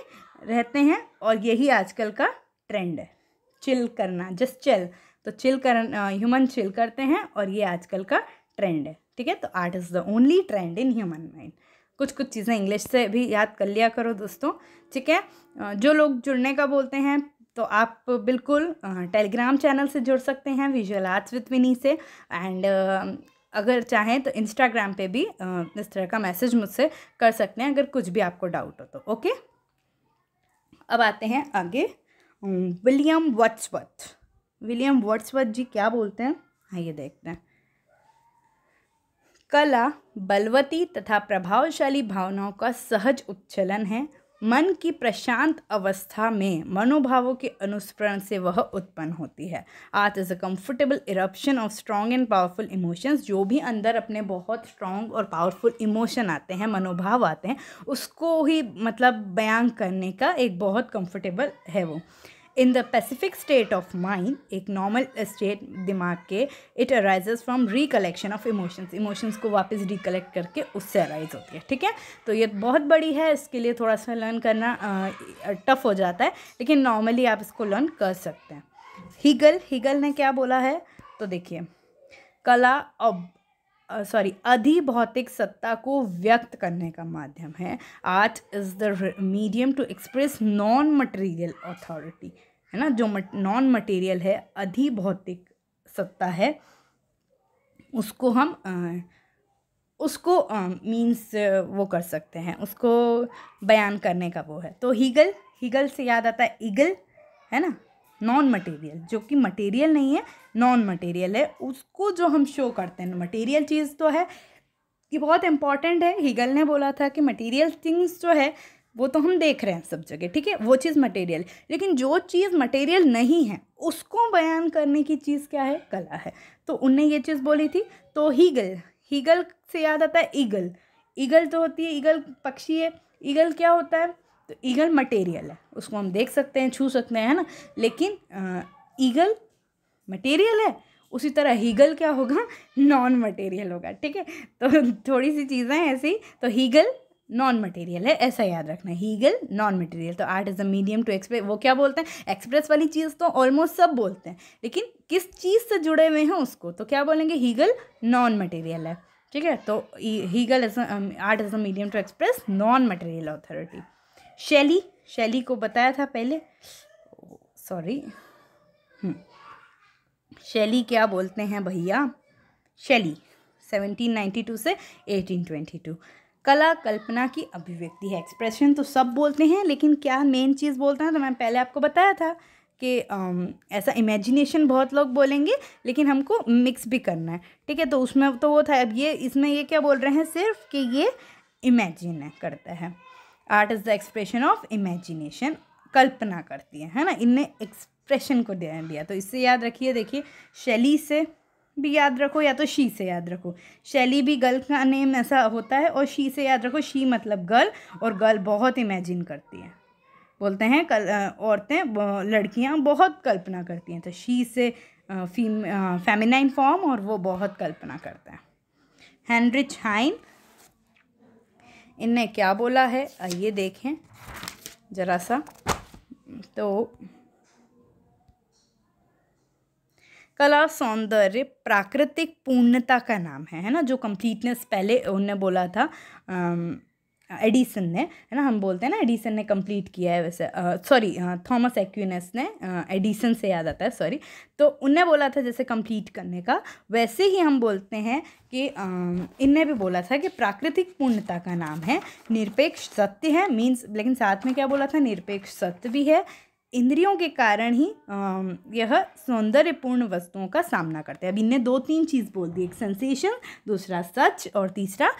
S1: रहते हैं और यही आजकल का ट्रेंड है चिल करना जस्ट चिल तो चिल कर ह्यूमन चिल करते हैं और ये आजकल का ट्रेंड है ठीक है तो art is the only trend in human mind कुछ कुछ चीज़ें इंग्लिश से भी याद कर लिया करो दोस्तों ठीक है जो लोग जुड़ने का बोलते हैं तो आप बिल्कुल टेलीग्राम चैनल से जुड़ सकते हैं विजुअल आर्ट्स विथ विनी से एंड अगर चाहें तो इंस्टाग्राम पे भी इस तरह का मैसेज मुझसे कर सकते हैं अगर कुछ भी आपको डाउट हो तो ओके अब आते हैं आगे विलियम वट्सवर्थ विलियम वट्सवर्थ जी क्या बोलते हैं हाँ ये देखते हैं कला बलवती तथा प्रभावशाली भावनाओं का सहज उच्छलन है मन की प्रशांत अवस्था में मनोभावों के अनुस्मरण से वह उत्पन्न होती है art is a comfortable eruption of strong and powerful emotions जो भी अंदर अपने बहुत स्ट्रॉन्ग और पावरफुल इमोशन आते हैं मनोभाव आते हैं उसको ही मतलब बयान करने का एक बहुत कंफर्टेबल है वो in the pacific state of mind एक नॉर्मल स्टेट दिमाग के it arises from recollection of emotions emotions को वापस रिकलेक्ट करके उससे अराइज होती है ठीक है तो ये बहुत बड़ी है इसके लिए थोड़ा सा लर्न करना टफ हो जाता है लेकिन नॉर्मली आप इसको लर्न कर सकते हैं हीगल हीगल ने क्या बोला है तो देखिए कला अब सॉरी अधि भौतिक सत्ता को व्यक्त करने का माध्यम है art is the medium to express non material authority है ना जो नॉन मटेरियल है अधि भौतिक सत्ता है उसको हम आ, उसको मीन्स वो कर सकते हैं उसको बयान करने का वो है तो हीगल हीगल से याद आता है ईगल है ना नॉन मटेरियल जो कि मटेरियल नहीं है नॉन मटेरियल है उसको जो हम शो करते हैं मटेरियल चीज़ तो है कि बहुत इम्पॉर्टेंट है हीगल ने बोला था कि मटेरियल थिंग्स जो है वो तो हम देख रहे हैं सब जगह ठीक है वो चीज़ मटेरियल लेकिन जो चीज़ मटेरियल नहीं है उसको बयान करने की चीज़ क्या है कला है तो उनने ये चीज़ बोली थी तो हीगल हीगल से याद आता है ईगल ईगल तो होती है ईगल पक्षी है ईगल क्या होता है तो ईगल मटेरियल है उसको हम देख सकते हैं छू सकते हैं है ना लेकिन ईगल मटेरियल है उसी तरह हीगल क्या होगा नॉन मटेरियल होगा ठीक है तो थोड़ी सी चीज़ें ऐसी तो हीगल नॉन मटेरियल है ऐसा याद रखना है हीगल नॉन मटेरियल तो art is a medium to express वो क्या बोलते हैं एक्सप्रेस वाली चीज़ तो ऑलमोस्ट सब बोलते हैं लेकिन किस चीज़ से जुड़े हुए हैं उसको तो क्या बोलेंगे हीगल नॉन मटेरियल है ठीक है तो Hegel is art is a medium to express non material authority Shelley Shelley को बताया था पहले सॉरी शैली हम्म, क्या बोलते हैं भैया शैली 1792 से 1822 कला कल्पना की अभिव्यक्ति है एक्सप्रेशन तो सब बोलते हैं लेकिन क्या मेन चीज़ बोलते हैं तो मैंने पहले आपको बताया था कि ऐसा इमेजिनेशन बहुत लोग बोलेंगे लेकिन हमको मिक्स भी करना है ठीक है तो उसमें तो वो था अब ये इसमें ये क्या बोल रहे हैं सिर्फ कि ये इमेजिन करता है art is the expression of imagination कल्पना करती है है ना इनने एक्सप्रेशन को दिया तो इससे याद रखिए देखिए शैली से भी याद रखो या तो शी से याद रखो शैली भी गर्ल का नेम ऐसा होता है और शी से याद रखो शी मतलब गर्ल और गर्ल बहुत इमेजिन करती है बोलते हैं कल औरतें लड़कियां बहुत कल्पना करती हैं तो शी से फीम फेमिनाइन फॉर्म और वो बहुत कल्पना करते हैं हैंनरिच हाइन इनने क्या बोला है आइए देखें ज़रा सा तो कला सौंदर्य प्राकृतिक पूर्णता का नाम है है ना जो कम्प्लीटनेस पहले उनने बोला था एडिसन ने है ना हम बोलते हैं ना एडिसन ने कंप्लीट किया है वैसे सॉरी थॉमस एक्यूनस ने एडिसन से याद आता है सॉरी तो उनने बोला था जैसे कंप्लीट करने का वैसे ही हम बोलते हैं कि इनने भी बोला था कि प्राकृतिक पूर्णता का नाम है निरपेक्ष सत्य है मीन्स लेकिन साथ में क्या बोला था निरपेक्ष सत्य भी है इंद्रियों के कारण ही यह सौंदर्यपूर्ण वस्तुओं का सामना करते हैं अब इनने दो तीन चीज़ बोल दी एक सेंसेशन दूसरा सच और तीसरा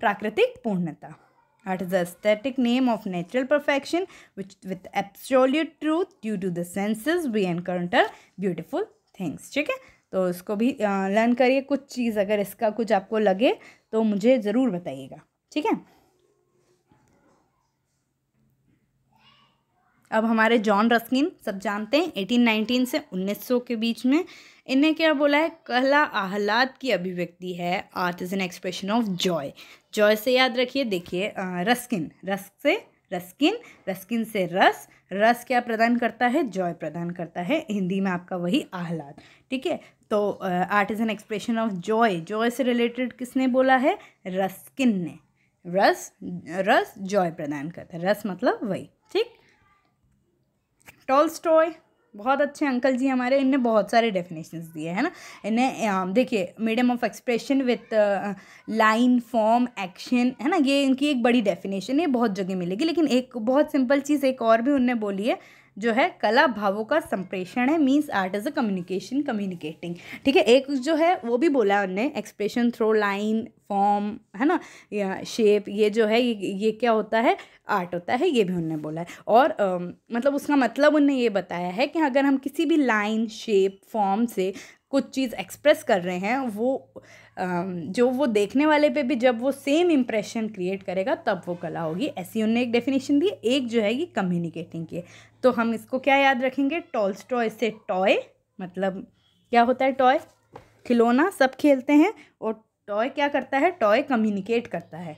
S1: प्राकृतिक पूर्णता art is aesthetic name of natural perfection which with absolute truth due to the senses we encounter beautiful things ठीक है तो इसको भी लर्न करिए कुछ चीज़ अगर इसका कुछ आपको लगे तो मुझे ज़रूर बताइएगा ठीक है अब हमारे जॉन रस्किन सब जानते हैं 1819 से 1900 के बीच में इन्हें क्या बोला है कहला आहलाद की अभिव्यक्ति है art is an expression of joy joy से याद रखिए देखिए रस्किन रस से रस्किन रस्किन से रस रस क्या प्रदान करता है जॉय प्रदान करता है हिंदी में आपका वही आहलाद ठीक है तो art is an expression of joy joy से रिलेटेड किसने बोला है रस्किन ने रस रस जॉय प्रदान करता है रस मतलब वही ठीक स्टॉय बहुत अच्छे अंकल जी हमारे इनने बहुत सारे डेफिनेशंस दिए हैं ना इन्हें देखिए medium of expression with line form action है ना ये इनकी एक बड़ी डेफिनेशन है बहुत जगह मिलेगी लेकिन एक बहुत सिंपल चीज़ एक और भी उनने बोली है जो है कला भावों का संप्रेषण है means art is a communication communicating ठीक है एक जो है वो भी बोला है उनने एक्सप्रेशन थ्रो लाइन फॉर्म है ना या शेप ये जो है ये ये क्या होता है आर्ट होता है ये भी उनने बोला है और आ, मतलब उसका मतलब उनने ये बताया है कि अगर हम किसी भी लाइन शेप फॉर्म से कुछ चीज़ एक्सप्रेस कर रहे हैं वो जो वो देखने वाले पे भी जब वो सेम इम्प्रेशन क्रिएट करेगा तब वो कला होगी ऐसी उनने एक डेफिनेशन दी एक जो है ये कम्युनिकेटिंग की तो हम इसको क्या याद रखेंगे टॉल्स्टॉय से टॉय मतलब क्या होता है टॉय खिलौना सब खेलते हैं और टॉय क्या करता है टॉय कम्युनिकेट करता है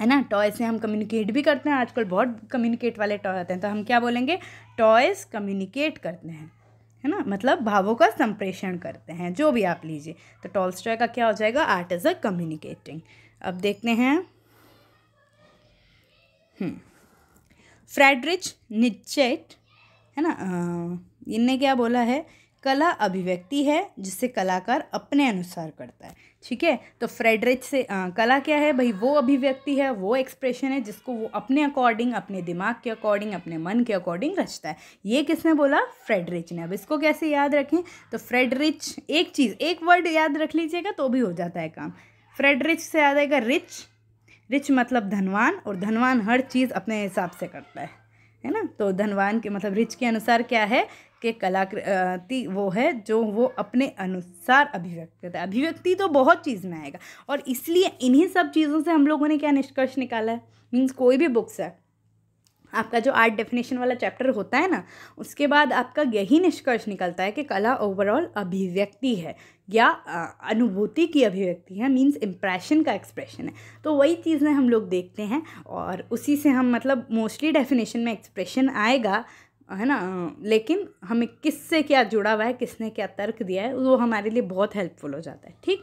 S1: है ना टॉय से हम कम्युनिकेट भी करते हैं आजकल बहुत कम्युनिकेट वाले टॉय होते हैं तो हम क्या बोलेंगे टॉयज़ कम्युनिकेट करते हैं है ना मतलब भावों का संप्रेषण करते हैं जो भी आप लीजिए तो टॉल्स्टॉय का क्या हो जाएगा आर्ट इज़ अ कम्युनिकेटिंग अब देखते हैं हम्म फ्रेडरिच निचेट है ना इनने क्या बोला है कला अभिव्यक्ति है जिसे कलाकार अपने अनुसार करता है ठीक है तो फ्रेडरिच से आ, कला क्या है भाई वो अभिव्यक्ति है वो एक्सप्रेशन है जिसको वो अपने अकॉर्डिंग अपने दिमाग के अकॉर्डिंग अपने मन के अकॉर्डिंग रचता है ये किसने बोला फ्रेडरिच ने अब इसको कैसे याद रखें तो फ्रेडरिच एक चीज़ एक वर्ड याद रख लीजिएगा तो भी हो जाता है काम फ्रेडरिच से याद आएगा रिच रिच मतलब धनवान और धनवान हर चीज़ अपने हिसाब से करता है है ना तो धनवान के मतलब रिच के अनुसार क्या है कि कलाकृति वो है जो वो अपने अनुसार अभिव्यक्त करता है अभिव्यक्ति तो बहुत चीज़ में आएगा और इसलिए इन्हीं सब चीज़ों से हम लोगों ने क्या निष्कर्ष निकाला है मीन्स कोई भी बुक्स है आपका जो आर्ट डेफिनेशन वाला चैप्टर होता है ना उसके बाद आपका यही निष्कर्ष निकलता है कि कला ओवरऑल अभिव्यक्ति है या अनुभूति की अभिव्यक्ति है मीन्स इम्प्रेशन का एक्सप्रेशन है तो वही चीज़ में हम लोग देखते हैं और उसी से हम मतलब मोस्टली डेफिनेशन में एक्सप्रेशन आएगा है ना लेकिन हमें किससे क्या जुड़ा हुआ है किसने क्या तर्क दिया है वो हमारे लिए बहुत हेल्पफुल हो जाता है ठीक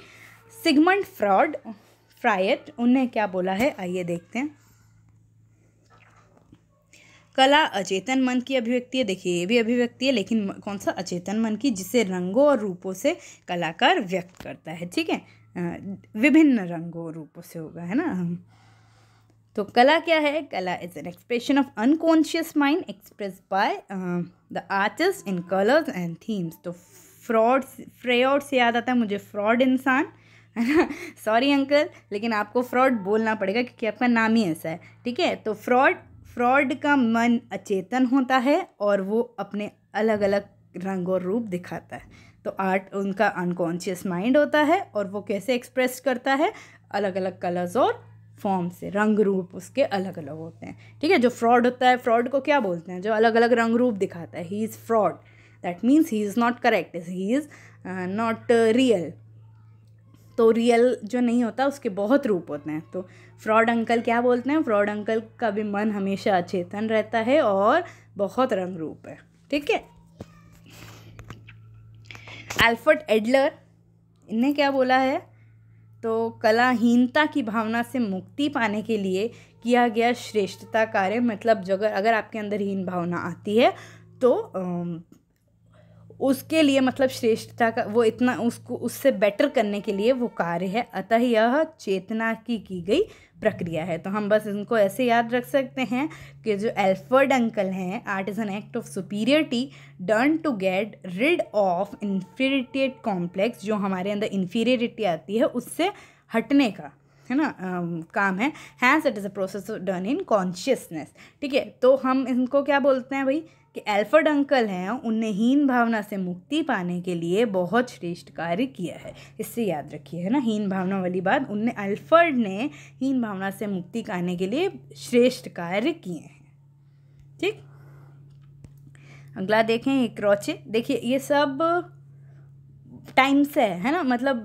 S1: सिगमंड फ्रॉड फ्रायट उनने क्या बोला है आइए देखते हैं कला अचेतन मन की अभिव्यक्ति है देखिए ये भी अभिव्यक्ति है लेकिन कौन सा अचेतन मन की जिसे रंगों और रूपों से कलाकार व्यक्त करता है ठीक है विभिन्न रंगों और रूपों से होगा है ना तो कला क्या है कला is an expression of unconscious mind express by the artist in colours and themes तो फ्रॉड फ्रेड से याद आता है मुझे फ्रॉड इंसान है ना सॉरी अंकल लेकिन आपको फ्रॉड बोलना पड़ेगा क्योंकि आपका नाम ही ऐसा है ठीक है तो फ्रॉड फ्रॉड का मन अचेतन होता है और वो अपने अलग अलग रंग और रूप दिखाता है तो आर्ट उनका अनकॉन्शियस माइंड होता है और वो कैसे एक्सप्रेस करता है अलग अलग कलर्स और फॉर्म से रंग रूप उसके अलग अलग होते हैं ठीक है जो फ्रॉड होता है फ्रॉड को क्या बोलते हैं जो अलग अलग रंग रूप दिखाता है he is fraud that means he is not correct he is not real तो रियल जो नहीं होता उसके बहुत रूप होते हैं तो फ्रॉड अंकल क्या बोलते हैं फ्रॉड अंकल का भी मन हमेशा अचेतन रहता है और बहुत रंग रूप है ठीक है एल्फर्ट एडलर इनने क्या बोला है तो कलाहीनता की भावना से मुक्ति पाने के लिए किया गया श्रेष्ठता कार्य मतलब जगह अगर आपके अंदर हीन भावना आती है तो उसके लिए मतलब श्रेष्ठता का वो इतना उसको उससे बेटर करने के लिए वो कार्य है अतः यह चेतना की की गई प्रक्रिया है तो हम बस इनको ऐसे याद रख सकते हैं कि जो एल्फर्ड अंकल हैं art is an act of superiority done to get rid of inferiority complex जो हमारे अंदर इन्फीरियरिटी आती है उससे हटने का है ना आ, काम है hence it is a process done in consciousness ठीक है तो हम इनको क्या बोलते हैं भाई कि एल्फर्ड अंकल हैं उनने हीन भावना से मुक्ति पाने के लिए बहुत श्रेष्ठ कार्य किया है इससे याद रखिए है ना हीन भावना वाली बात उनने एल्फर्ड ने हीन भावना से मुक्ति पाने के लिए श्रेष्ठ कार्य किए हैं ठीक अगला देखें एक क्रॉचे देखिए ये सब टाइम से है ना मतलब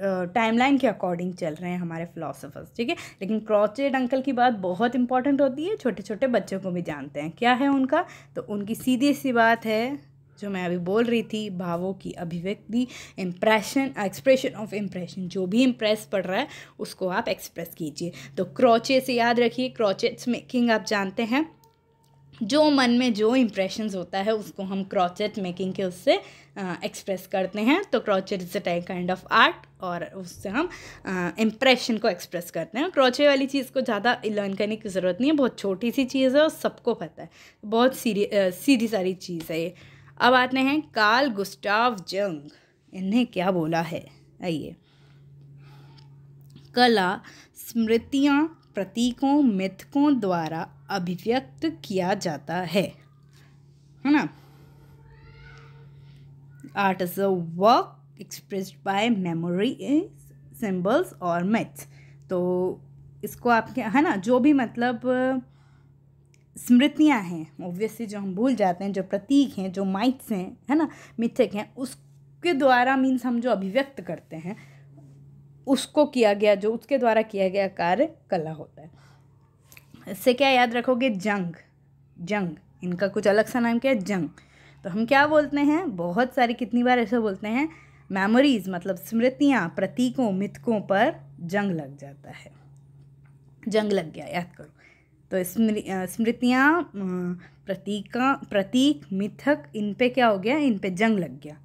S1: टाइमलाइन के अकॉर्डिंग चल रहे हैं हमारे फिलोसोफर्स ठीक है लेकिन क्रॉचेड अंकल की बात बहुत इंपॉर्टेंट होती है छोटे छोटे बच्चों को भी जानते हैं क्या है उनका तो उनकी सीधी सी बात है जो मैं अभी बोल रही थी भावों की अभिव्यक्ति इम्प्रेशन एक्सप्रेशन ऑफ इम्प्रेशन जो भी इम्प्रेस पड़ रहा है उसको आप एक्सप्रेस कीजिए तो क्रॉचे से याद रखिए क्रॉचेट्स मेकिंग आप जानते हैं जो मन में जो इम्प्रेशंस होता है उसको हम क्रॉचेट मेकिंग के उससे एक्सप्रेस करते हैं तो crochet is a type kind of art और उससे हम इम्प्रेशन को एक्सप्रेस करते हैं क्रोचे वाली चीज़ को ज़्यादा लर्न करने की ज़रूरत नहीं है बहुत छोटी सी चीज़ है और सबको पता है बहुत सीरी सीधी सारी चीज़ है ये अब आते हैं कार्ल गुस्टाव जंग इन्हें क्या बोला है आइए कला स्मृतियाँ प्रतीकों मिथकों द्वारा अभिव्यक्त किया जाता है है ना art is a work expressed by memory symbols और मिथ्स तो इसको आपके है ना जो भी मतलब स्मृतियाँ हैं ऑब्वियसली जो हम भूल जाते हैं जो प्रतीक हैं जो माइट्स हैं है ना मिथिक हैं उसके द्वारा मीन्स हम जो अभिव्यक्त करते हैं उसको किया गया जो उसके द्वारा किया गया कार्य कला होता है इससे क्या याद रखोगे जंग जंग इनका कुछ अलग सा नाम क्या है जंग तो हम क्या बोलते हैं बहुत सारी कितनी बार ऐसे बोलते हैं मेमोरीज़ मतलब स्मृतियाँ प्रतीकों मिथकों पर जंग लग जाता है जंग लग गया याद करो तो स्मृ स्मृतियाँ प्रतीका प्रतीक मिथक इन पे क्या हो गया इन पे जंग लग गया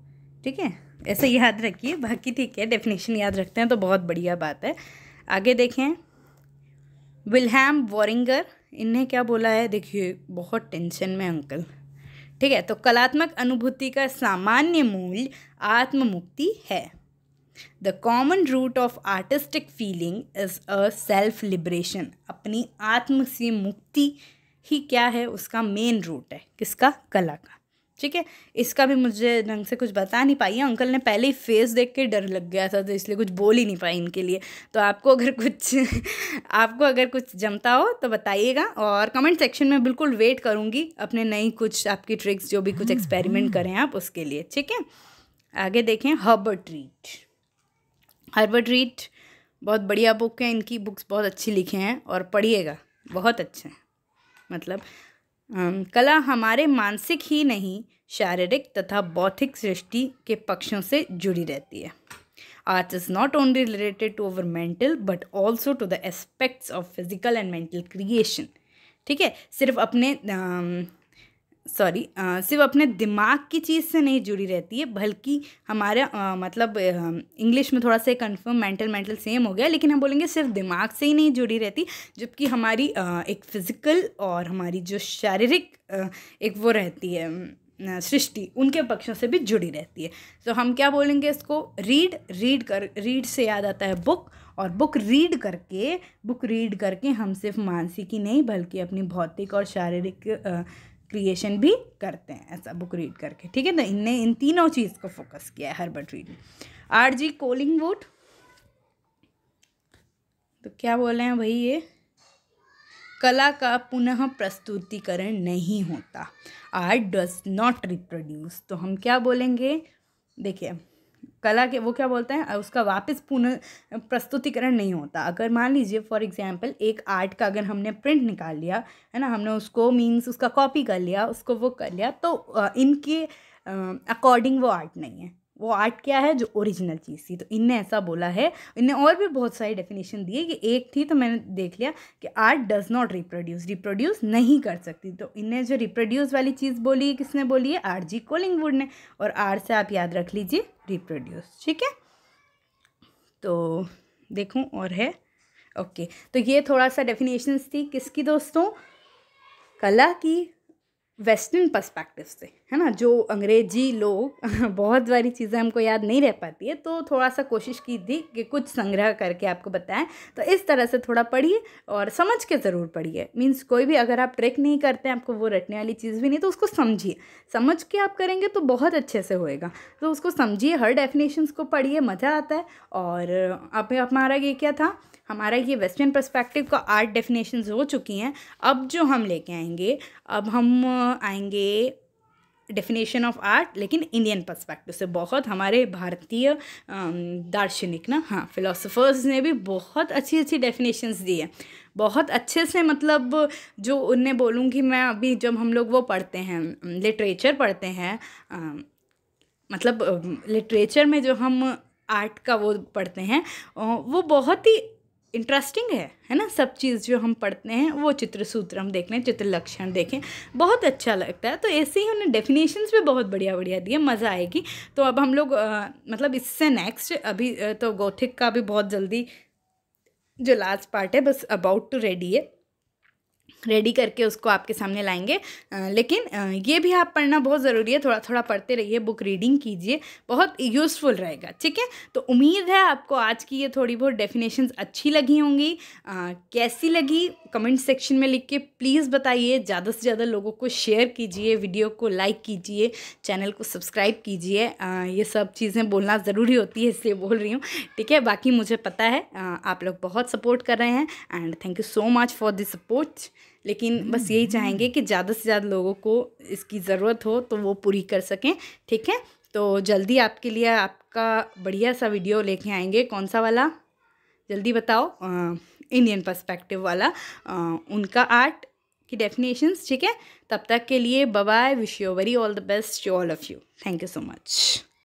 S1: ठीक है ऐसे याद रखिए बाकी ठीक है डेफिनेशन याद रखते हैं तो बहुत बढ़िया बात है आगे देखें विलहैम वॉरिंगर इन्हें क्या बोला है देखिए बहुत टेंशन में अंकल ठीक है तो कलात्मक अनुभूति का सामान्य मूल्य आत्ममुक्ति है the common root of artistic feeling is a self liberation अपनी आत्म से मुक्ति ही क्या है उसका मेन रूट है किसका कला का ठीक है इसका भी मुझे ढंग से कुछ बता नहीं पाई है अंकल ने पहले ही फेस देख के डर लग गया था तो इसलिए कुछ बोल ही नहीं पाई इनके लिए तो आपको अगर कुछ आपको अगर कुछ जमता हो तो बताइएगा और कमेंट सेक्शन में बिल्कुल वेट करूँगी अपने नई कुछ आपकी ट्रिक्स जो भी कुछ एक्सपेरिमेंट हम्म, हम्म। करें आप उसके लिए ठीक है आगे देखें हर्ब ट्रीट हर्बर ट्रीट बहुत बढ़िया बुक है इनकी बुक्स बहुत अच्छी लिखे हैं और पढ़िएगा बहुत अच्छे हैं मतलब कला हमारे मानसिक ही नहीं शारीरिक तथा बौद्धिक सृष्टि के पक्षों से जुड़ी रहती है art is not only related to our mental but also to the aspects of physical and mental creation ठीक है सिर्फ अपने सॉरी सिर्फ अपने दिमाग की चीज़ से नहीं जुड़ी रहती है बल्कि हमारे आ, मतलब इंग्लिश में थोड़ा सा कंफर्म मेंटल मेंटल सेम हो गया लेकिन हम बोलेंगे सिर्फ दिमाग से ही नहीं जुड़ी रहती जबकि हमारी आ, एक फिज़िकल और हमारी जो शारीरिक एक वो रहती है सृष्टि उनके पक्षों से भी जुड़ी रहती है तो so, हम क्या बोलेंगे इसको रीड रीड कर रीड से याद आता है बुक और बुक रीड करके बुक रीड करके हम सिर्फ मानसिक ही नहीं बल्कि अपनी भौतिक और शारीरिक क्रिएशन भी करते हैं ऐसा बुक रीड करके ठीक है ना तो इनने इन तीनों चीज़ को फोकस किया है Herbert Read R G Collingwood तो क्या बोले हैं भाई ये कला का पुनः प्रस्तुतिकरण नहीं होता आर्ट डज नॉट रिप्रोड्यूस तो हम क्या बोलेंगे देखिए कला के वो क्या बोलते हैं उसका वापस पुनः प्रस्तुतिकरण नहीं होता अगर मान लीजिए फॉर एग्जांपल एक आर्ट का अगर हमने प्रिंट निकाल लिया है ना हमने उसको मींस उसका कॉपी कर लिया उसको वो कर लिया तो इनके अकॉर्डिंग वो आर्ट नहीं है वो आर्ट क्या है जो ओरिजिनल चीज़ थी तो इनने ऐसा बोला है इनने और भी बहुत सारी डेफिनेशन दिए कि एक थी तो मैंने देख लिया कि art does not reproduce reproduce नहीं कर सकती तो इनने जो रिप्रोड्यूस वाली चीज़ बोली किसने बोली है आर जी कोलिंगवुड ने और आर से आप याद रख लीजिए रिप्रोड्यूस ठीक है तो देखूँ और है ओके तो ये थोड़ा सा डेफिनेशन थी किसकी दोस्तों कला की वेस्टर्न पर्सपेक्टिव से है ना जो अंग्रेजी लोग बहुत सारी चीज़ें हमको याद नहीं रह पाती है तो थोड़ा सा कोशिश की थी कि कुछ संग्रह करके आपको बताएं तो इस तरह से थोड़ा पढ़िए और समझ के ज़रूर पढ़िए मीन्स कोई भी अगर आप ट्रैक नहीं करते हैं आपको वो रटने वाली चीज़ भी नहीं तो उसको समझिए समझ के आप करेंगे तो बहुत अच्छे से होएगा तो उसको समझिए हर डेफिनेशंस को पढ़िए मज़ा आता है और अब हमारा ये क्या था हमारा ये वेस्टर्न पर्सपेक्टिव का आर्ट डेफिनेशन हो चुकी हैं अब जो हम लेके आएंगे अब हम आएंगे डेफिनेशन ऑफ आर्ट लेकिन इंडियन पर्सपेक्टिव से बहुत हमारे भारतीय दार्शनिक ना हाँ फिलोसोफर्स ने भी बहुत अच्छी अच्छी डेफिनेशंस दी है बहुत अच्छे से मतलब जो उन्हें बोलूँगी मैं अभी जब हम लोग वो पढ़ते हैं लिटरेचर पढ़ते हैं आ, मतलब लिटरेचर में जो हम आर्ट का वो पढ़ते हैं वो बहुत ही इंटरेस्टिंग है है ना सब चीज़ जो हम पढ़ते हैं वो चित्र सूत्र हम देख लें चित्र लक्षण देखें बहुत अच्छा लगता है तो ऐसे ही उन्हें डेफिनेशंस भी बहुत बढ़िया बढ़िया दिए मज़ा आएगी तो अब हम लोग मतलब इससे नेक्स्ट अभी तो गोथिक का भी बहुत जल्दी जो लास्ट पार्ट है बस अबाउट टू रेडी है रेडी करके उसको आपके सामने लाएंगे लेकिन ये भी आप पढ़ना बहुत ज़रूरी है थोड़ा थोड़ा पढ़ते रहिए बुक रीडिंग कीजिए बहुत यूज़फुल रहेगा ठीक है तो उम्मीद है आपको आज की ये थोड़ी बहुत डेफिनेशन अच्छी लगी होंगी आ, कैसी लगी कमेंट सेक्शन में लिख के प्लीज़ बताइए ज़्यादा से ज़्यादा लोगों को शेयर कीजिए वीडियो को लाइक कीजिए चैनल को सब्सक्राइब कीजिए ये सब चीज़ें बोलना ज़रूरी होती है इसलिए बोल रही हूँ ठीक है बाकी मुझे पता है आप लोग बहुत सपोर्ट कर रहे हैं and thank you so much for this support लेकिन बस यही चाहेंगे कि ज़्यादा से ज़्यादा लोगों को इसकी ज़रूरत हो तो वो पूरी कर सकें ठीक है तो जल्दी आपके लिए आपका बढ़िया सा वीडियो लेके आएंगे कौन सा वाला जल्दी बताओ आ, इंडियन पर्सपेक्टिव वाला आ, उनका आर्ट की डेफिनेशंस ठीक है तब तक के लिए bye wish you very all the best to all of you thank you so much